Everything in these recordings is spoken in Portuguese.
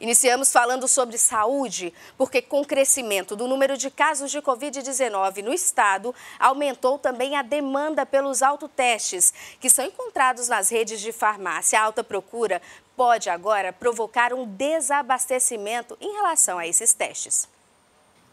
Iniciamos falando sobre saúde, porque com o crescimento do número de casos de Covid-19 no estado, aumentou também a demanda pelos autotestes, que são encontrados nas redes de farmácia. A alta procura pode agora provocar um desabastecimento em relação a esses testes.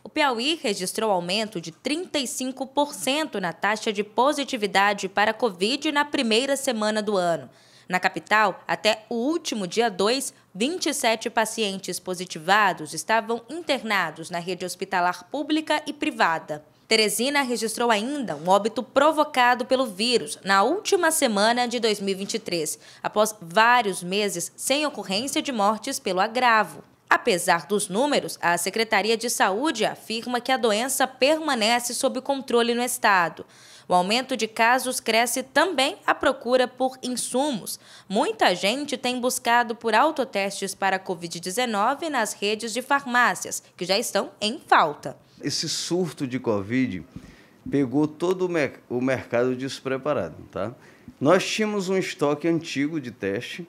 O Piauí registrou aumento de 35% na taxa de positividade para Covid na primeira semana do ano. Na capital, até o último dia 2, 27 pacientes positivados estavam internados na rede hospitalar pública e privada. Teresina registrou ainda um óbito provocado pelo vírus na última semana de 2023, após vários meses sem ocorrência de mortes pelo agravo. Apesar dos números, a Secretaria de Saúde afirma que a doença permanece sob controle no estado. O aumento de casos cresce também a procura por insumos. Muita gente tem buscado por autotestes para Covid-19 nas redes de farmácias, que já estão em falta. Esse surto de Covid pegou todo o mercado despreparado. Tá? Nós tínhamos um estoque antigo de teste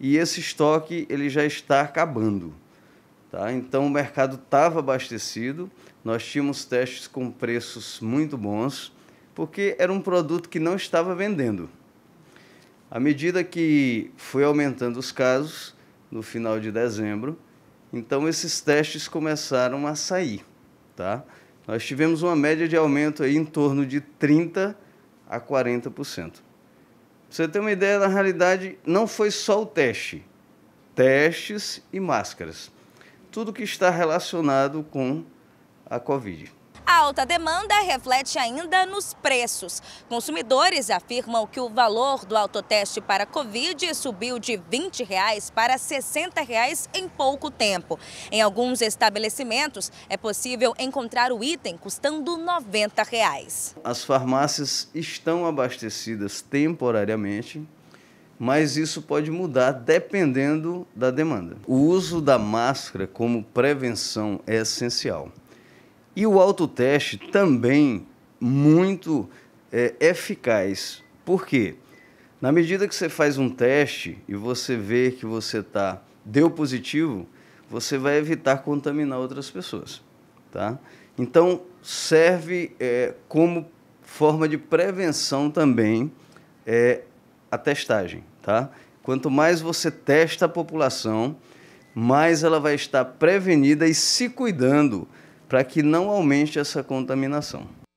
e esse estoque ele já está acabando. Tá? Então o mercado estava abastecido, nós tínhamos testes com preços muito bons, porque era um produto que não estava vendendo. À medida que foi aumentando os casos, no final de dezembro, então esses testes começaram a sair. Tá? Nós tivemos uma média de aumento aí em torno de 30% a 40%. Pra você ter uma ideia, na realidade, não foi só o teste. Testes e máscaras tudo que está relacionado com a Covid. A alta demanda reflete ainda nos preços. Consumidores afirmam que o valor do autoteste para Covid subiu de R$ 20 reais para R$ 60 reais em pouco tempo. Em alguns estabelecimentos, é possível encontrar o item custando R$ 90. Reais. As farmácias estão abastecidas temporariamente mas isso pode mudar dependendo da demanda. O uso da máscara como prevenção é essencial. E o autoteste também muito é, eficaz. Por quê? Na medida que você faz um teste e você vê que você tá, deu positivo, você vai evitar contaminar outras pessoas. Tá? Então, serve é, como forma de prevenção também é, a testagem, tá? Quanto mais você testa a população, mais ela vai estar prevenida e se cuidando para que não aumente essa contaminação.